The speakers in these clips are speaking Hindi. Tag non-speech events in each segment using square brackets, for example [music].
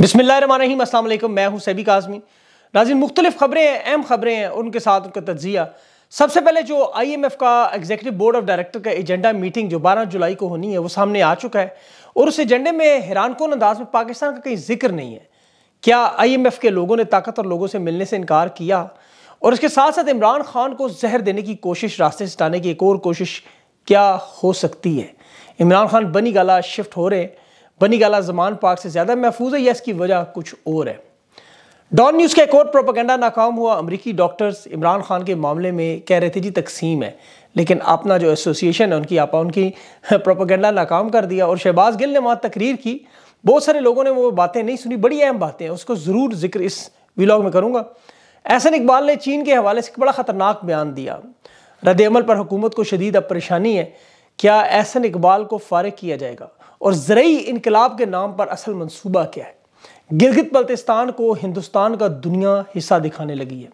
बिसमीम असल मैं हूं सैबी काजमी नाजिन मुख्तलिफ खबरें हैं अहम खबरें हैं उनके साथ उनका तजिया सबसे पहले जो आई एम एफ़ का एग्जीक्यूटिव बोर्ड ऑफ डायरेक्टर का एजेंडा मीटिंग जो बारह जुलाई को होनी है वो सामने आ चुका है और उस एजेंडे में हैरान कौन अंदाज में पाकिस्तान का कहीं जिक्र नहीं है क्या आई एम एफ़ के लोगों ने और लोगों से मिलने से इनकार किया और इसके साथ साथ इमरान खान को जहर देने की कोशिश रास्ते से हटाने की एक और कोशिश क्या हो सकती है इमरान खान बनी गला शिफ्ट हो रहे हैं बनी गाला जमान पार्क से ज़्यादा महफूज है या इसकी वजह कुछ और है डॉन न्यूज़ का एक और प्रोपागेंडा नाकाम हुआ अमरीकी डॉक्टर्स इमरान खान के मामले में कह रहे थे जी तकसीम है लेकिन अपना जो एसोसिएशन है उनकी आपा उनकी [laughs] प्रोपागेंडा नाकाम कर दिया और शहबाज गिल ने वहाँ तकरीर की बहुत सारे लोगों ने वो बातें नहीं सुनी बड़ी अहम बातें उसको ज़रूर जिक्र इस विलॉग में करूंगा एहसन इकबाल ने चीन के हवाले से एक बड़ा ख़तरनाक बयान दिया रद्द अमल पर हुकूमत को शदीद अब परेशानी है क्या एहसन इकबाल को फारग किया जाएगा और ज़रूरी इनकलाब के नाम पर असल मनसूबा क्या है गिलगित बल्तिस्तान को हिंदुस्तान का दुनिया हिस्सा दिखाने लगी है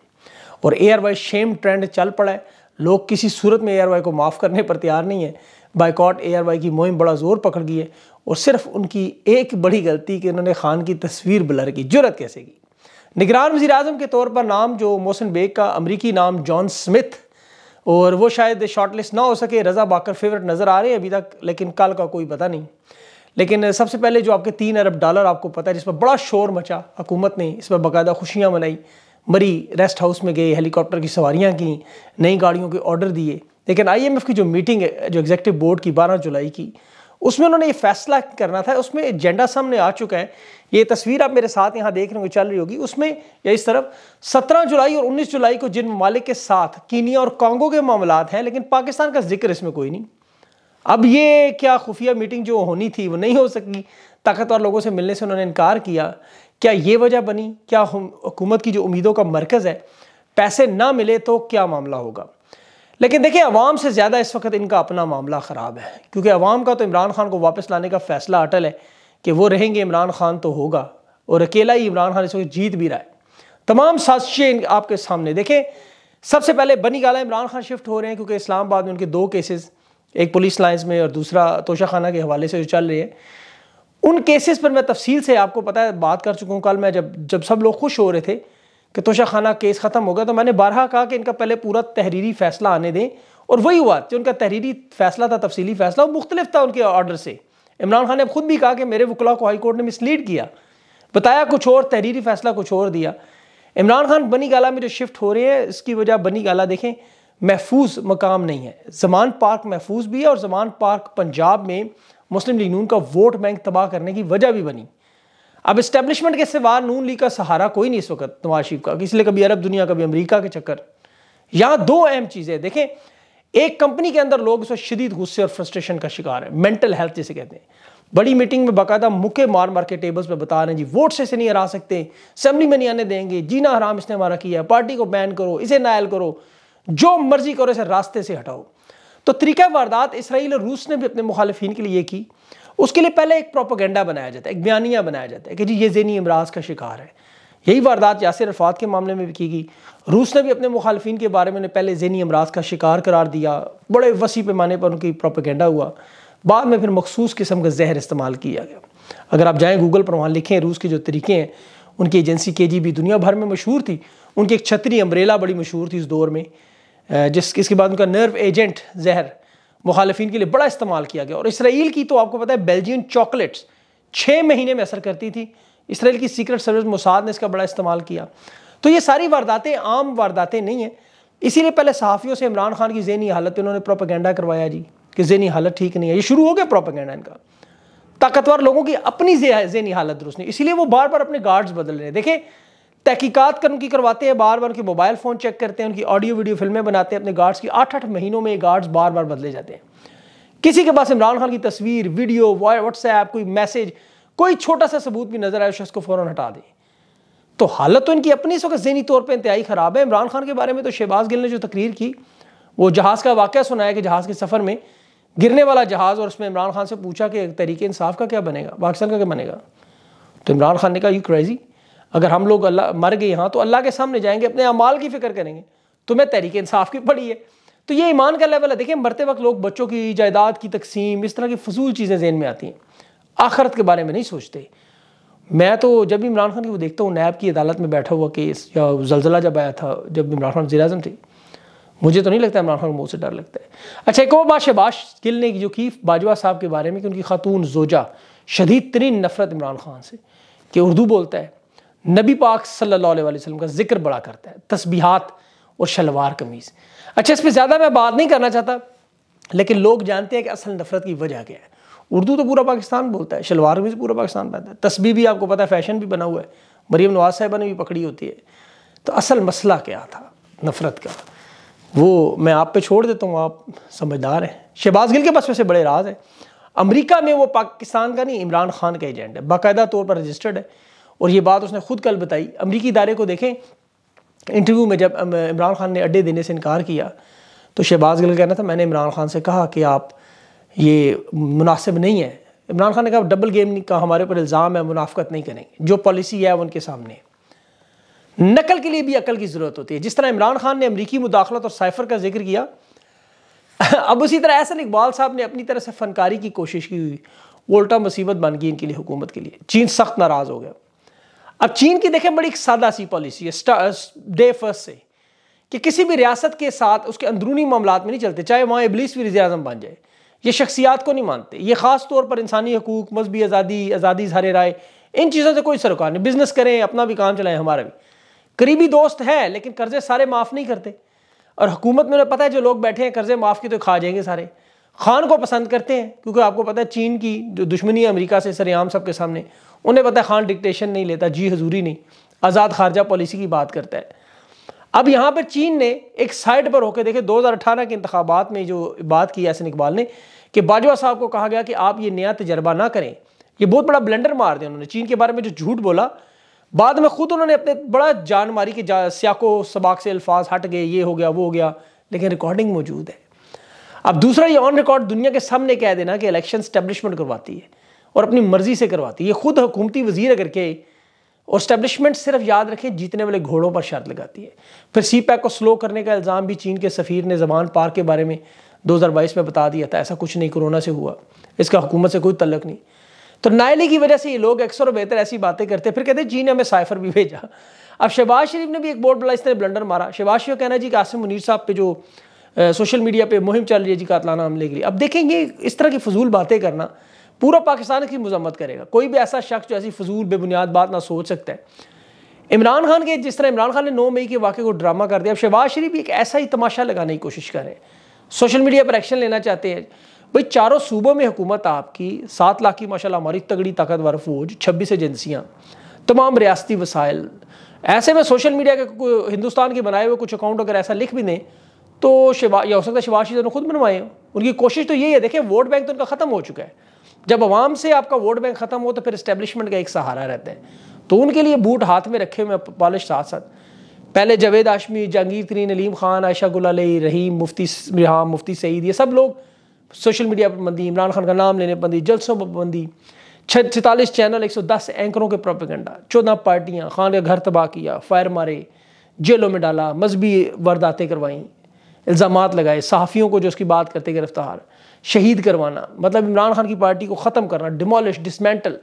और A R Y shame trend चल पड़ा है लोग किसी सूरत में ए आर वाई को माफ़ करने पर तैयार नहीं है बाइकॉट ए आर वाई की मुहिम बड़ा ज़ोर पकड़ गई है और सिर्फ उनकी एक बड़ी गलती कि उन्होंने खान की तस्वीर ब्लर की जरूरत कैसे की निगरान वजी अजम के तौर पर नाम जो मोहसिन बेग का अमरीकी नाम जॉन स्मिथ और वो शायद शॉर्टलिस्ट ना हो सके रज़ा बाकर फेवरेट नज़र आ रहे हैं अभी तक लेकिन कल का कोई पता नहीं लेकिन सबसे पहले जो आपके तीन अरब डॉलर आपको पता है जिस पर बड़ा शोर मचा हुकूमत ने इस पर बाकायदा खुशियाँ मनाई मरी रेस्ट हाउस में गए हेलीकॉप्टर की सवारियाँ की नई गाड़ियों के ऑर्डर दिए लेकिन आईएमएफ की जो मीटिंग है जो एग्जेक्टिव बोर्ड की बारह जुलाई की उसमें उन्होंने ये फैसला करना था उसमें एजेंडा सामने आ चुका है ये तस्वीर आप मेरे साथ यहाँ देख रहे होंगे चल रही होगी उसमें या इस तरफ 17 जुलाई और 19 जुलाई को जिन ममालिक के साथ कीनिया और कांगो के मामला हैं लेकिन पाकिस्तान का जिक्र इसमें कोई नहीं अब ये क्या खुफिया मीटिंग जो होनी थी वो नहीं हो सकी ताकतवर लोगों से मिलने से उन्होंने इनकार किया क्या ये वजह बनी क्या हुकूमत की जो उम्मीदों का मरकज़ है पैसे ना मिले तो क्या मामला होगा लेकिन देखिए अवाम से ज़्यादा इस वक्त इनका अपना मामला ख़राब है क्योंकि अवाम का तो इमरान खान को वापस लाने का फैसला अटल है कि वो रहेंगे इमरान खान तो होगा और अकेला ही इमरान खान इस वक्त जीत भी रहा है तमाम साजिशें आपके सामने देखें सबसे पहले बनी गाला इमरान खान शिफ्ट हो रहे हैं क्योंकि इस्लामाबाद में उनके दो केसेस एक पुलिस लाइन्स में और दूसरा तोशा खाना के हवाले से जो चल रही है उन केसेस पर मैं तफसील से आपको पता है बात कर चुका हूँ कल मैं जब जब सब लोग खुश हो रहे थे कि तोशा खाना केस ख़त्म होगा तो मैंने बारहा कहा कि इनका पहले पूरा तहरीरी फैसला आने दें और वही हुआ जो उनका तहरीरी फैसला था तफसीली फैसला वो मुख्तलिफ था उनके ऑर्डर से इमरान खान ने खुद भी कहा कि मेरे वकला को हाई कोर्ट ने मिसलीड किया बताया कुछ और तहरीरी फैसला कुछ और दिया इमरान खान बनी गाला में जो शिफ्ट हो रहे हैं इसकी वजह बनी गाला देखें महफूज मकाम नहीं है जमान पार्क महफूज भी है और जमान पार्क पंजाब में मुस्लिम लीग नून का वोट बैंक तबाह करने की वजह भी बनी अब इस्टेब्लिशमेंट के सिवा नून लीग का सहारा कोई नहीं इस वक्त नवाज शरीफ का इसलिए कभी अरब दुनिया कभी अमेरिका के चक्कर यहाँ दो अहम चीज़ें देखें एक कंपनी के अंदर लोग उस वक्त शदीद गुस्से और फ्रस्ट्रेशन का शिकार है मेंटल हेल्थ जिसे कहते हैं बड़ी मीटिंग में बाकायदा मुके मार मार के टेबल्स पर बता रहे हैं जी वोट से इसे नहीं हरा सकते असेंबली में नहीं आने देंगे जीना हराम इसने हमारा किया है पार्टी को बैन करो इसे नायल करो जो मर्जी करो इसे रास्ते से हटाओ तो तरीका वारदात इसराइल और रूस ने भी अपने मुखालफी के लिए की उसके लिए पहले एक प्रोपोगेंडा बनाया जाता है एक बयानिया बनाया जाता है कि जी ये जेनी अमराज का शिकार है यही वारदात यासर अरफात के मामले में भी की गई रूस ने भी अपने मुखालफी के बारे में पहले जेनी अमराज का शिकार करार दिया बड़े वसी पैमाने पर उनकी प्रोपोगेंडा हुआ बाद में फिर मखसूस किस्म का जहर इस्तेमाल किया गया अगर आप जाएँ गूगल पर वहाँ लिखें रूस के जो तरीके हैं उनकी एजेंसी के जी भी दुनिया भर में मशहूर थी उनकी एक छतरी अम्ब्रेला बड़ी मशहूर थी इस दौर में जिस इसके बाद उनका नर्व एजेंट जहर मुखालफी के लिए बड़ा इस्तेमाल किया गया और इसराइल की तो आपको पता है बेल्जियन चॉकलेट्स छः महीने में असर करती थी इसराइल की सीक्रेट सर्विस मुसाद ने इसका बड़ा इस्तेमाल किया तो ये सारी वारदातें आम वारदातें नहीं हैं इसीलिए पहले सहाफ़ियों से इमरान खान की जहनी हालत उन्होंने प्रोपागेंडा करवाया जी कि जहनी हालत ठीक नहीं है ये शुरू हो गया प्रोपागेंडा इनका ताकतवर लोगों की अपनी जहनी हालत दुरुस्त नहीं इसीलिए वो बार बार अपने गार्ड्स बदल रहे हैं देखें तहकीकत कर उनकी करवाते हैं बार बार उनके मोबाइल फ़ोन चेक करते हैं उनकी ऑडियो वीडियो फिल्में बनाते हैं अपने गार्ड्स की आठ आठ महीनों में गार्ड्स बार बार बदले जाते हैं किसी के पास इमरान खान की तस्वीर वीडियो व्हाट्सएप कोई मैसेज कोई छोटा सा सबूत भी नज़र आए शख्स को फ़ौरन हटा दें तो हालत तो इनकी अपनी इस वक्त जहनी तौर पर इंतहाई ख़राब है इमरान खान के बारे में तो शहबाज गिल ने जो तकरीर की वो जहाज़ का वाक़ सुनाया कि जहाज़ के सफ़र में गिरने वाला जहाज़ और उसमें इमरान खान से पूछा कि तरीके इंसाफ का क्या बनेगा पाकिस्तान का क्या बनेगा तो इमरान खान ने कहा यू क्रेज़ी अगर हम लोग अल्लाह मर गए यहाँ तो अल्लाह के सामने जाएंगे अपने अमाल की फिक्र करेंगे तो मैं तहरीक इंसाफ की पढ़ी है तो ये ईमान का लेवल है देखिए मरते वक्त लोग बच्चों की जायदाद की तकसीम इस तरह की फजूल चीज़ें जहन में आती हैं आखरत के बारे में नहीं सोचते मैं तो जब भी इमरान खान की वो देखता हूँ नैब की अदालत में बैठा हुआ केस या जलजिला जब आया था जब इमरान खान वजी थे मुझे तो नहीं लगता इमरान खान को से डर लगता है अच्छा एक और बात शबाश गिल ने जो की बाजवा साहब के बारे में कि उनकी खातून जोजा शदीद तरीन नफरत इमरान खान से कि उर्दू बोलता है नबी पाक सल्लल्लाहु अलैहि वसल्लम का जिक्र बड़ा करता है तस्बीहात और शलवार कमीज़ अच्छा इस पर ज़्यादा मैं बात नहीं करना चाहता लेकिन लोग जानते हैं कि असल नफरत की वजह क्या है उर्दू तो पूरा पाकिस्तान बोलता है शलवार कमीज़ पूरा पाकिस्तान बनता है तस्बी भी आपको पता है फैशन भी बना हुआ है मरीम नवाज साहिबा ने भी पकड़ी होती है तो असल मसला क्या था नफरत का वो मैं आप पे छोड़ देता हूँ आप समझदार हैं शहबाज गिल के पास वैसे बड़े राज हैं अमेरिका में वो पाकिस्तान का नहीं इमरान खान का एजेंट है बाकायदा तौर पर रजिस्टर्ड है और ये बात उसने खुद कल बताई अमरीकी इदारे को देखें इंटरव्यू में जब इमरान खान ने अड्डे देने से इनकार किया तो शहबाज गिल कहना था मैंने इमरान खान से कहा कि आप ये मुनासिब नहीं है इमरान खान ने कहा डबल गेम का हमारे ऊपर इल्ज़ाम है मुनाफ्त नहीं करेंगे जो पॉलिसी है उनके सामने नकल के लिए भी अकल की ज़रूरत होती है जिस तरह इमरान खान ने अमरीकी मुदाखलत और साइफर का जिक्र किया अब उसी तरह ऐसा इकबाल साहब ने अपनी तरह से फनकारी की कोशिश की हुई उल्टा मुसीबत बन गई इनके लिए हुकूमत के लिए चीन सख्त नाराज़ हो गया अब चीन की देखें बड़ी सादा सी पॉलिसी है डे फर्स्ट से कि किसी भी रियासत के साथ उसके अंदरूनी मामला में नहीं चलते चाहे वहाँ इबलीस भी अजम बन जाए ये शख्सियात को नहीं मानते ये ख़ास तौर पर इंसानी हकूक मजहबी आज़ादी आज़ादी इजहार राय इन चीज़ों से कोई सरोकार नहीं बिज़नेस करें अपना भी काम चलाएं हमारा भी करीबी दोस्त है लेकिन कर्ज़े सारे माफ़ नहीं करते और हुकूमत में पता है जो लोग बैठे हैं कर्ज़े माफ़ के तो खा जाएंगे सारे खान को पसंद करते हैं क्योंकि आपको पता है चीन की जो दुश्मनी है अमरीका से सरेआम के सामने उन्हें पता है खान डिक्टेशन नहीं लेता जी हजूरी नहीं आज़ाद खारजा पॉलिसी की बात करता है अब यहाँ पर चीन ने एक साइड पर होकर देखे 2018 के इंतबात में जो बात की यासिन इकबाल ने कि बाजवा साहब को कहा गया कि आप ये नया तजर्बा ना करें ये बहुत बड़ा ब्लेंडर मार दिया उन्होंने चीन के बारे में जो झूठ बोला बाद में खुद उन्होंने अपने बड़ा जान मारी कि सियाको सबाक से अल्फाज हट गए ये हो गया वो हो गया लेकिन रिकॉर्डिंग मौजूद है अब दूसरा ये ऑन रिकॉर्ड दुनिया के सामने कह देना कि इलेक्शन स्टैब्लिशमेंट करवाती है और अपनी मर्ज़ी से करवाती है खुद हुकूमती वजीर अगर के और स्टैब्लिशमेंट सिर्फ याद रखे जीतने वाले घोड़ों पर शर्त लगाती है फिर सी पैक को स्लो करने का इल्ज़ाम भी चीन के सफ़ीर ने जबान पार के बारे में 2022 में बता दिया था ऐसा कुछ नहीं कोरोना से हुआ इसका हुकूमत से कोई तल्लक नहीं तो नायले की वजह से ये लोग अक्सर और बेहतर ऐसी बातें करते फिर कहते चीन ने हमें साइफर भी भेजा अब शहबाज शरीफ ने भी एक बोर्ड बड़ा इस तरह ब्लंडर मारा शहबाज शरीफ कहना जी कि आसिम मुनीर साहब पे जो सोशल मीडिया पर मुहिम चल रही है जी कातलाना हमले के लिए अब देखेंगे इस तरह की फजूल बातें करना पूरा पाकिस्तान की मजम्मत करेगा कोई भी ऐसा शख्स जो ऐसी फजूल बेबुनियाद बात ना सोच सकता है इमरान खान के जिस तरह इमरान खान ने नौ मई के वाक़े को ड्रामा कर दिया अब शहबाज शरीफ एक ऐसा ही तमाशा लगाने की कोशिश कर रहे हैं सोशल मीडिया पर एक्शन लेना चाहते हैं भाई चारों सूबों में हुकूमत आपकी सात लाख की माशा हमारी तगड़ी ताकतवर फौज छब्बीस एजेंसियाँ तमाम रियाती वसाइल ऐसे में सोशल मीडिया के हिंदुस्तान के बनाए हुए कुछ अकाउंट अगर ऐसा लिख भी दें तो शिवा या हो सकता है शिवाज शरीफ खुद बनवाए उनकी कोशिश तो यही है देखिए वोट बैंक तो उनका ख़त्म हो चुका है जब आवाम से आपका वोट बैंक ख़त्म हो तो फिर इस्टेब्लिशमेंट का एक सहारा रहता है तो उनके लिए बूट हाथ में रखे हुए पॉलिश साथ साथ पहले जवेद आशमी जहांगीर तरीन अलीम खान आयशा गुल रहीम मुफ्ती रिहा मुफ्ती सईद ये सब लोग सोशल मीडिया पर बंदी इमरान खान का नाम लेने पर बंदी जलसों पर छ छतालीस चैनल 110 एंकरों के प्रोपेगेंडा चौदह पार्टियाँ खान का घर तबाह किया फायर मारे जेलों में डाला मजहबी वारदातें करवाईं इल्ज़ाम लगाए सहाफ़ियों को जो उसकी बात करते गिरफ्तार शहीद करवाना मतलब इमरान खान की पार्टी को ख़त्म करना डिमोलिश डिसमेंटल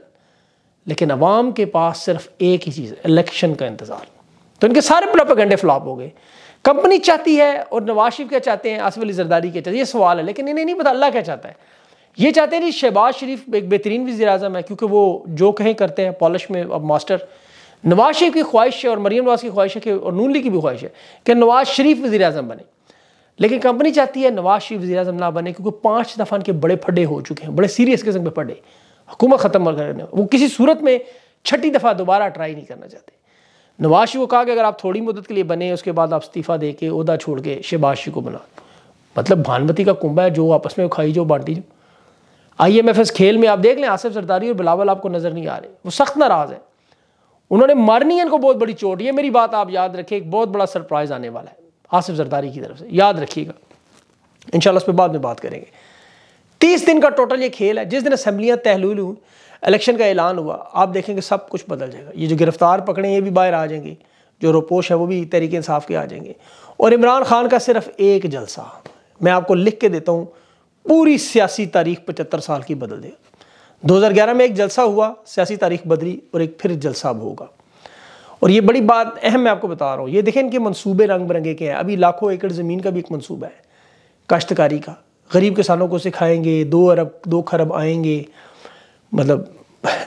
लेकिन अवाम के पास सिर्फ एक ही चीज़ इलेक्शन का इंतज़ार तो इनके सारे प्रोपागेंडे फ्लॉप हो गए कंपनी चाहती है और नवाज शरीफ क्या चाहते हैं आसफ अली जरदारी क्या चाहते हैं ये सवाल है लेकिन इन्हें नहीं पता अल्लाह क्या चाहता है ये चाहते हैं जी शहबाज शरीफ एक बेहतरीन वजी अजम है क्योंकि वो जो कहें करते हैं पॉलिश में अब मास्टर नवाज शरीफ की ख्वाहिश है और मरीम नवाज की ख्वाहिश है कि और नूली की भी ख्वाहिश है कि नवाज शरीफ वजी अजम बने लेकिन कंपनी चाहती है नवाज शरीफ वजी अजम ना बने क्योंकि पाँच दफ़ा इनके बड़े फटे हो चुके हैं बड़े सीरियस किस्म के फटे हुकूमत ख़त्म करने वो किसी सूरत में छठी दफ़ा दोबारा ट्राई नहीं करना चाहते नवाज शरीफ को कहा कि अगर आप थोड़ी मदद के लिए बने उसके बाद आप इस्तीफ़ा दे के उदा छोड़ के शहबाज शरीफ को बना मतलब भानमती का कुंभा है जो आपस में खाई जो बांटी जो आई एम एफ एस खेल में आप देख लें आसिफ सरदारी और बिलावल आपको नज़र नहीं आ रहे वो सख्त नाराज़ है उन्होंने मारनी है इनको बहुत बड़ी चोट ये मेरी बात आप याद रखें एक बहुत बड़ा सरप्राइज़ आने वाला है आसिफ जरदारी की तरफ से याद रखिएगा इन उस पर बाद में बात करेंगे तीस दिन का टोटल ये खेल है जिस दिन असम्बलियाँ तहलूल हुई इलेक्शन का ऐलान हुआ आप देखेंगे सब कुछ बदल जाएगा ये जो गिरफ्तार पकड़े ये भी बाहर आ जाएंगे जो रोपोश है वो भी तहरीक इंसाफ के आ जाएंगे और इमरान खान का सिर्फ एक जलसा मैं आपको लिख के देता हूँ पूरी सियासी तारीख पचहत्तर साल की बदल देगा 2011 में एक जलसा हुआ सियासी तारीख बदली और एक फिर जलसा अब होगा और ये बड़ी बात अहम मैं आपको बता रहा हूँ ये देखें इनके मनसूबे रंग बिरंगे के हैं अभी लाखों एकड़ ज़मीन का भी एक मनसूबा है काश्तकारी का गरीब किसानों को सिखाएंगे दो अरब दो खरब आएंगे मतलब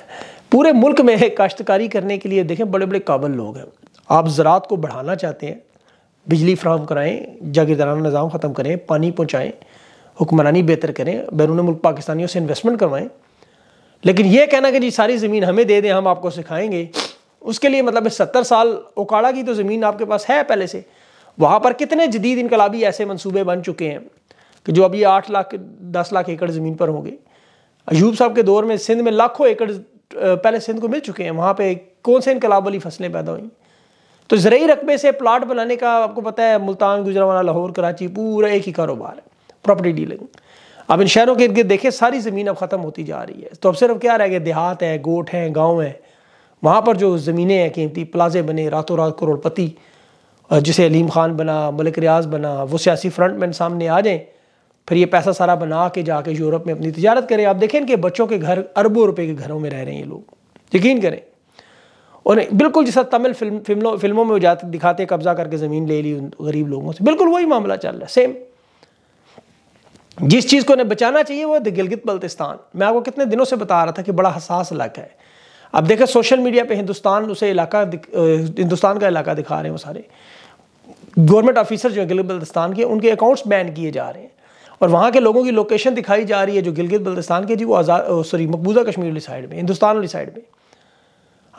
[laughs] पूरे मुल्क में है काश्तकारी करने के लिए देखें बड़े बड़े काबल लोग हैं आप ज़रात को बढ़ाना चाहते हैं बिजली फ्राहम कराएँ जागीरदाराना निज़ाम ख़त्म करें पानी पहुँचाएँ हुक्मरानी बेहतर करें बैरून मुल्क पाकिस्तानियों से इन्वेस्टमेंट करवाएँ लेकिन यह कहना कि जी सारी ज़मीन हमें दे दें हम आपको सिखाएंगे उसके लिए मतलब सत्तर साल ओकाड़ा की तो ज़मीन आपके पास है पहले से वहाँ पर कितने जदीद इनकलाबी ऐसे मनसूबे बन चुके हैं कि जो अभी आठ लाख दस लाख एकड़ ज़मीन पर होंगे अयूब साहब के दौर में सिंध में लाखों एकड़ पहले सिंध को मिल चुके हैं वहाँ पर कौन से इनकलाब वाली फसलें पैदा हुई तो ज़रूरी रकबे से प्लाट बनाने का आपको पता है मुल्तान गुजरावाला लाहौर कराची पूरा एक ही कारोबार है प्रॉपर्टी डीलिंग अब इन शहरों के इर्द गिर्द देखें सारी ज़मीन अब ख़त्म होती जा रही है तो अब सिर्फ क्या रह गया देहात है गोट हैं गाँव हैं वहाँ पर जो ज़मीनें हैं कीमती प्लाजे बने रातों रात करोड़पति जिसे अलीम ख़ान बना मलिक रियाज बना वो सियासी फ्रंट मैन सामने आ जाएँ फिर ये पैसा सारा बना के जाके यूरोप में अपनी तजारत करें आप देखें कि बच्चों के घर अरबों रुपये के घरों में रह रहे हैं ये लोग यकीन करें और बिल्कुल जैसा तमिल फिल्म फिल्मों फिल्मों में जाते दिखाते कब्जा करके ज़मीन ले ली गरीब लोगों से बिल्कुल वही मामला चल रहा है सेम जिस चीज़ को उन्हें बचाना चाहिए वो गिलगित बल्तिस्तान मैं आपको कितने दिनों से बता रहा था कि बड़ा हसास इलाका है अब देखें सोशल मीडिया पे हिंदुस्तान उसे इलाका हिंदुस्तान का इलाका दिखा रहे हैं वो सारे गवर्नमेंट ऑफिसर जो हैं गिलगित बल्तिस्तान के उनके अकाउंट्स बैन किए जा रहे हैं और वहाँ के लोगों की लोकेशन दिखाई जा रही है जो गिलगित बल्तिस्तान के जी वो आज़ाद सॉरी मकबूजा कश्मीर वाली साइड में हिंदुस्तान वाली साइड में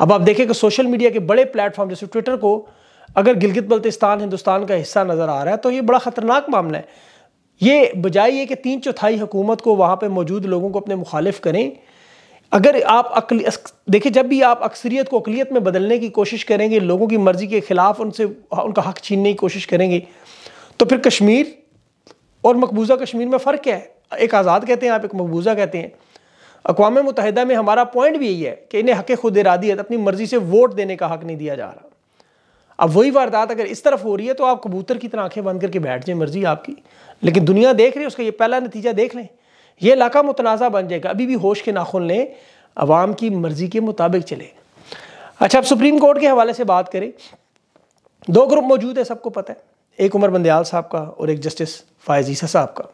अब आप देखें कि सोशल मीडिया के बड़े प्लेटफॉर्म जैसे ट्विटर को अगर गिलगित बल्तिस्तान हिंदुस्तान का हिस्सा नज़र आ रहा है तो ये बड़ा ख़तरनाक मामला है ये बजाय ये कि तीन चौथाई हुकूमत को वहाँ पर मौजूद लोगों को अपने मुखालिफ करें अगर आप अकली देखिए जब भी आप अक्सरियत को अकलीत में बदलने की कोशिश करेंगे लोगों की मर्ज़ी के ख़िलाफ़ उनसे उनका हक छीनने की कोशिश करेंगे तो फिर कश्मीर और मकबूजा कश्मीर में फ़र्क क्या है एक आज़ाद कहते हैं आप एक मकबूजा कहते हैं अकवा मुतहदा में हमारा पॉइंट भी यही है कि इन्हें हक खुद इरादियत अपनी मर्ज़ी से वोट देने का हक नहीं दिया जा रहा अब वही वारदात अगर इस तरफ हो रही है तो आप कबूतर की तरह आंखें बंद करके बैठ जाए मर्जी आपकी लेकिन दुनिया देख रही है उसका ये पहला नतीजा देख लें ये इलाका मुतनाज़ा बन जाएगा अभी भी होश के नाखुन लें आवाम की मर्ज़ी के मुताबिक चले अच्छा अब सुप्रीम कोर्ट के हवाले से बात करें दो ग्रुप मौजूद है सबको पता है एक उमर बंदयाल साहब का और एक जस्टिस फायजीसा साहब का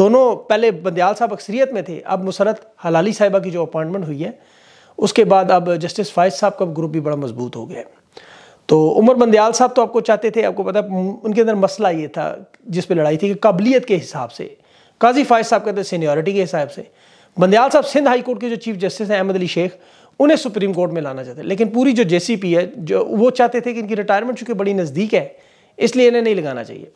दोनों पहले बंदयाल साहब अक्सरियत में थे अब मुसरत हलाली साहिबा की जो अपॉइंटमेंट हुई है उसके बाद अब जस्टिस फायज साहब का ग्रुप भी बड़ा मजबूत हो गया है तो उमर बंदयाल साहब तो आपको चाहते थे आपको पता उनके अंदर मसला ये था जिस पे लड़ाई थी कि काबिलियत के हिसाब से काजी फायज साहब कहते हैं सीनियरिटी के हिसाब से बंदयाल साहब सिंध हाई कोर्ट के जो चीफ जस्टिस हैं अहमद अली शेख उन्हें सुप्रीम कोर्ट में लाना चाहते हैं लेकिन पूरी जो जे है जो वो चाहते थे कि इनकी रिटायरमेंट चूँकि बड़ी नज़दीक है इसलिए इन्हें नहीं लगाना चाहिए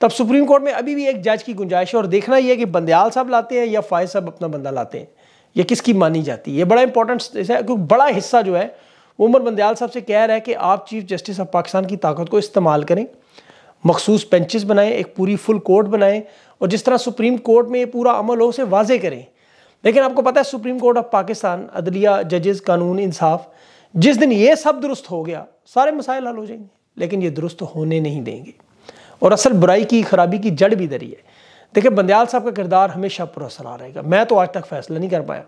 तब सुप्रीम कोर्ट में अभी भी एक जज की गुंजाइश है और देखना यह कि बंदयाल साहब लाते हैं या फायज साहब अपना बंदा लाते हैं यह किसकी मानी जाती है ये बड़ा इंपॉर्टेंट है क्योंकि बड़ा हिस्सा जो है उमर बंदयाल साहब से कह रहा है कि आप चीफ जस्टिस ऑफ पाकिस्तान की ताकत को इस्तेमाल करें मखसूस बेंचेस बनाएं एक पूरी फुल कोर्ट बनाएं और जिस तरह सुप्रीम कोर्ट में ये पूरा अमल हो उसे वाजे करें लेकिन आपको पता है सुप्रीम कोर्ट ऑफ पाकिस्तान अदलिया जजेस कानून इंसाफ जिस दिन ये सब दुरुस्त हो गया सारे मसाइल हल हो जाएंगे लेकिन ये दुरुस्त होने नहीं देंगे और असल बुराई की खराबी की जड़ भी दरी है देखिए बंदयाल साहब का किरदार हमेशा आ रहेगा मैं तो आज तक फैसला नहीं कर पाया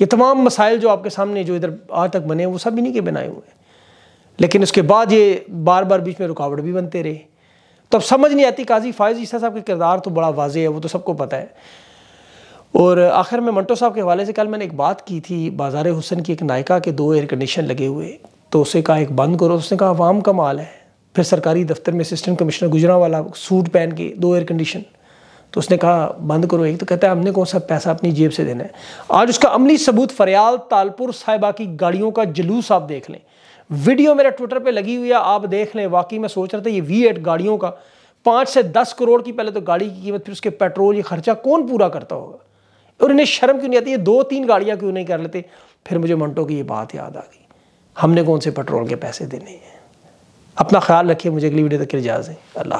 ये तमाम मसाइल जो आपके सामने जो इधर आज तक बने वो सब इन्हीं के बनाए हुए हैं लेकिन उसके बाद ये बार बार बीच में रुकावट भी बनते रहे तो अब समझ नहीं आती काजी फायज़ ईसा साहब का किरदार तो बड़ा वाज है वो तो सबको पता है और आखिर में मंटो साहब के हवाले से कल मैंने एक बात की थी बाजार हुसन की एक नायका के दो एयर कंडीशन लगे हुए तो उसे कहा एक बंद करो उसने कहा आवाम का माल है फिर सरकारी दफ्तर में असिस्टेंट कमिश्नर गुजरा वाला सूट पहन के दो एयर कंडीशन तो उसने कहा बंद करो एक तो कहता है हमने कौन सा पैसा अपनी जेब से देना है आज उसका अमली सबूत फरियाल तालपुर साहिबा की गाड़ियों का जुलूस आप देख लें वीडियो मेरे ट्विटर पे लगी हुई है आप देख लें वाकई मैं सोच रहा था ये वी एट गाड़ियों का पाँच से दस करोड़ की पहले तो गाड़ी की कीमत फिर उसके पेट्रोल ये खर्चा कौन पूरा करता होगा और इन्हें शर्म क्यों नहीं आती ये दो तीन गाड़ियाँ क्यों नहीं कर लेते फिर मुझे मंटो की ये बात याद आ गई हमने कौन से पेट्रोल के पैसे देने हैं अपना ख्याल रखिए मुझे अगली वीडियो तक इजाज़ है अल्लाह